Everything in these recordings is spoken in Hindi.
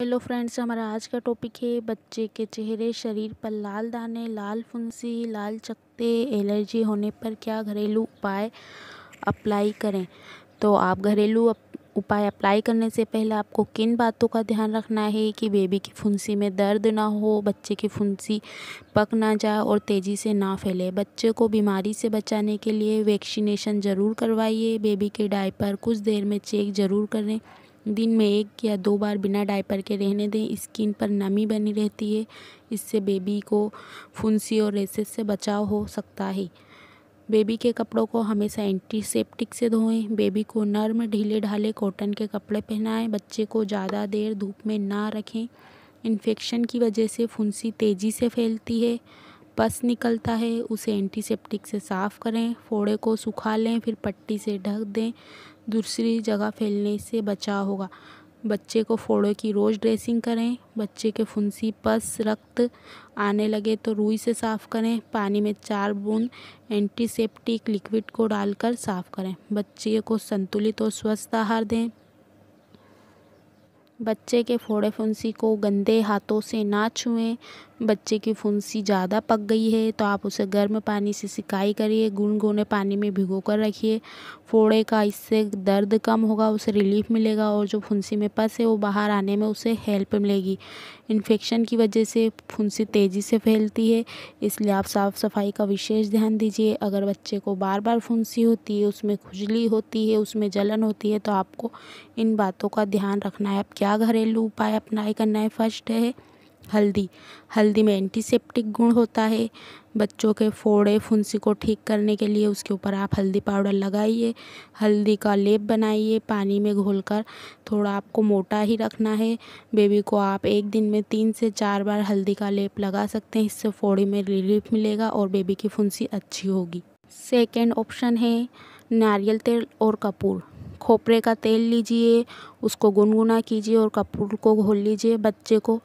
हेलो फ्रेंड्स हमारा आज का टॉपिक है बच्चे के चेहरे शरीर पर लाल दाने लाल फुंसी लाल चकते एलर्जी होने पर क्या घरेलू उपाय अप्लाई करें तो आप घरेलू उपाय अप्लाई करने से पहले आपको किन बातों का ध्यान रखना है कि बेबी की फुंसी में दर्द ना हो बच्चे की फुंसी पक ना जाए और तेज़ी से ना फैले बच्चे को बीमारी से बचाने के लिए वैक्सीनेशन ज़रूर करवाइए बेबी के डायपर कुछ देर में चेक ज़रूर करें दिन में एक या दो बार बिना डायपर के रहने दें स्किन पर नमी बनी रहती है इससे बेबी को फुंसी और रेसेस से बचाव हो सकता है बेबी के कपड़ों को हमेशा एंटीसेप्टिक से धोएं बेबी को नर्म ढीले ढाले कॉटन के कपड़े पहनाएं बच्चे को ज़्यादा देर धूप में ना रखें इन्फेक्शन की वजह से फुंसी तेज़ी से फैलती है पस निकलता है उसे एंटीसेप्टिक से साफ़ करें फोड़े को सुखा लें फिर पट्टी से ढक दें दूसरी जगह फैलने से बचाव होगा बच्चे को फोड़ों की रोज़ ड्रेसिंग करें बच्चे के फुंसी पस रक्त आने लगे तो रुई से साफ़ करें पानी में चार बूंद एंटीसेप्टिक लिक्विड को डालकर साफ़ करें बच्चे को संतुलित और स्वस्थ आहार दें बच्चे के फोड़े फुंसी को गंदे हाथों से ना छुएं बच्चे की फुंसी ज़्यादा पक गई है तो आप उसे गर्म पानी से सिकाई करिए गुनगुने पानी में भिगो कर रखिए फोड़े का इससे दर्द कम होगा उसे रिलीफ मिलेगा और जो फुंसी में पस है वो बाहर आने में उसे हेल्प मिलेगी इन्फेक्शन की वजह से फुंसी तेज़ी से फैलती है इसलिए आप साफ़ सफाई का विशेष ध्यान दीजिए अगर बच्चे को बार बार फुंसी होती है उसमें खुजली होती है उसमें जलन होती है तो आपको इन बातों का ध्यान रखना है आप क्या घरेलू उपाय अपनाए करना है फर्स्ट है हल्दी हल्दी में एंटीसेप्टिक गुण होता है बच्चों के फोड़े फुंसी को ठीक करने के लिए उसके ऊपर आप हल्दी पाउडर लगाइए हल्दी का लेप बनाइए पानी में घोलकर थोड़ा आपको मोटा ही रखना है बेबी को आप एक दिन में तीन से चार बार हल्दी का लेप लगा सकते हैं इससे फोड़े में रिलीफ मिलेगा और बेबी की फुंसी अच्छी होगी सेकेंड ऑप्शन है नारियल तेल और कपूर खोपरे का तेल लीजिए उसको गुनगुना कीजिए और कपूर को घोल लीजिए बच्चे को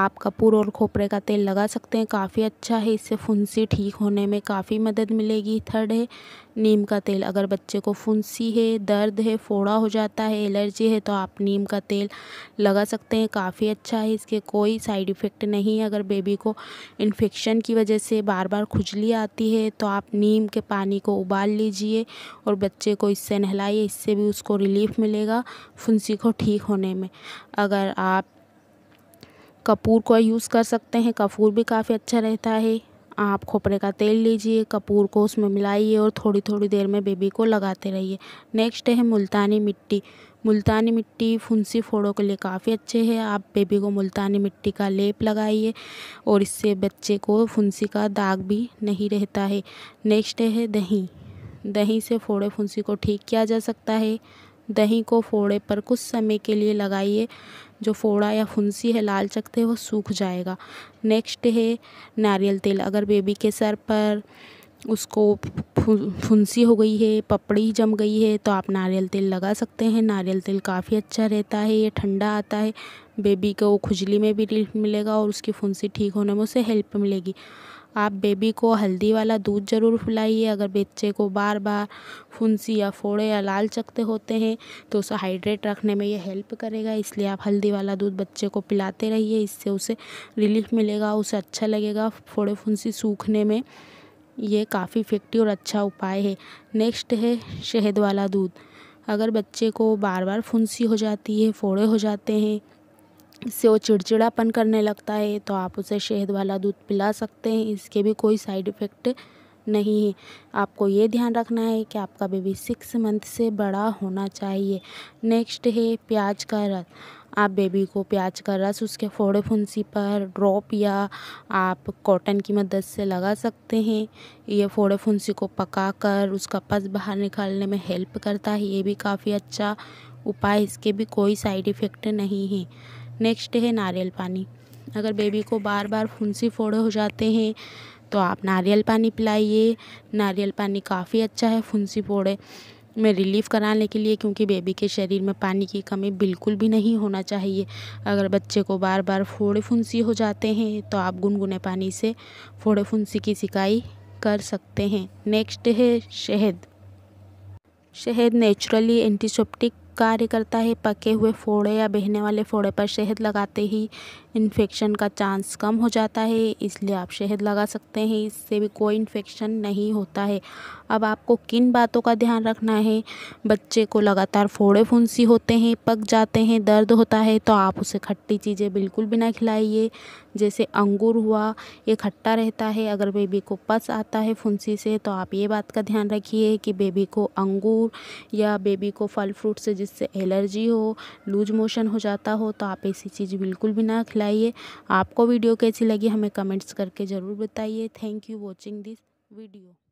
आप कपूर और खोपरे का तेल लगा सकते हैं काफ़ी अच्छा है इससे फुंसी ठीक होने में काफ़ी मदद मिलेगी थर्ड है नीम का तेल अगर बच्चे को फुंसी है दर्द है फोड़ा हो जाता है एलर्जी है तो आप नीम का तेल लगा सकते हैं काफ़ी अच्छा है इसके कोई साइड इफ़ेक्ट नहीं है अगर बेबी को इन्फेक्शन की वजह से बार बार खुजली आती है तो आप नीम के पानी को उबाल लीजिए और बच्चे को इससे नहलाइए इससे भी उसको रिलीफ मिलेगा फुंसी को ठीक होने में अगर आप कपूर का यूज़ कर सकते हैं कपूर भी काफ़ी अच्छा रहता है आप खोपरे का तेल लीजिए कपूर को उसमें मिलाइए और थोड़ी थोड़ी देर में बेबी को लगाते रहिए नेक्स्ट है मुल्तानी मिट्टी मुल्तानी मिट्टी फुंसी फोड़ों के लिए काफ़ी अच्छे है आप बेबी को मुल्तानी मिट्टी का लेप लगाइए और इससे बच्चे को फुंसी का दाग भी नहीं रहता है नेक्स्ट है दही दही से फोड़े फुंसी को ठीक किया जा सकता है दही को फ़ोड़े पर कुछ समय के लिए लगाइए जो फ़ोड़ा या फुंसी है लाल चकते वो सूख जाएगा नेक्स्ट है नारियल तेल अगर बेबी के सर पर उसको फुंसी हो गई है पपड़ी जम गई है तो आप नारियल तेल लगा सकते हैं नारियल तेल काफ़ी अच्छा रहता है ये ठंडा आता है बेबी को खुजली में भी रिलीफ मिलेगा और उसकी फुंसी ठीक होने में उसे हेल्प मिलेगी आप बेबी को हल्दी वाला दूध ज़रूर पिलाइए अगर बच्चे को बार बार फुंसी या फोड़े या लाल चकते होते हैं तो उसे हाइड्रेट रखने में ये हेल्प करेगा इसलिए आप हल्दी वाला दूध बच्चे को पिलाते रहिए इससे उसे रिलीफ मिलेगा उसे अच्छा लगेगा फोड़े फुंसी सूखने में ये काफ़ी इफेक्टिव और अच्छा उपाय है नेक्स्ट है शहद वाला दूध अगर बच्चे को बार बार फुंसी हो जाती है फोड़े हो जाते हैं से वो चिड़चिड़ापन करने लगता है तो आप उसे शहद वाला दूध पिला सकते हैं इसके भी कोई साइड इफ़ेक्ट नहीं है आपको ये ध्यान रखना है कि आपका बेबी सिक्स मंथ से बड़ा होना चाहिए नेक्स्ट है प्याज का रस आप बेबी को प्याज का रस उसके फोड़े फुंसी पर ड्रॉप या आप कॉटन की मदद से लगा सकते हैं ये फोड़े फुंसी को पकाकर उसका पस बाहर निकालने में हेल्प करता है ये भी काफ़ी अच्छा उपाय इसके भी कोई साइड इफ़ेक्ट नहीं है नेक्स्ट है नारियल पानी अगर बेबी को बार बार फुंसी फोड़े हो जाते हैं तो आप नारियल पानी पिलाइए नारियल पानी काफ़ी अच्छा है फुंसी फोड़े में रिलीफ कराने के लिए क्योंकि बेबी के शरीर में पानी की कमी बिल्कुल भी नहीं होना चाहिए अगर बच्चे को बार बार फोड़े फुंसी हो जाते हैं तो आप गुनगुने पानी से फोड़े फुंसी की सिकाई कर सकते हैं नेक्स्ट है शहद शहद नेचुरली एंटीसेप्टिक कार्य करता है पके हुए फोड़े या बहने वाले फोड़े पर शहद लगाते ही इन्फेक्शन का चांस कम हो जाता है इसलिए आप शहद लगा सकते हैं इससे भी कोई इन्फेक्शन नहीं होता है अब आपको किन बातों का ध्यान रखना है बच्चे को लगातार फोड़े फुंसी होते हैं पक जाते हैं दर्द होता है तो आप उसे खट्टी चीज़ें बिल्कुल भी ना खिलाइए जैसे अंगूर हुआ ये खट्टा रहता है अगर बेबी को पस आता है फुंसी से तो आप ये बात का ध्यान रखिए कि बेबी को अंगूर या बेबी को फल फ्रूट से जिससे एलर्जी हो लूज मोशन हो जाता हो तो आप ऐसी चीज़ बिल्कुल भी ना खिला खिलाइए आपको वीडियो कैसी लगी हमें कमेंट्स करके ज़रूर बताइए thank you watching this video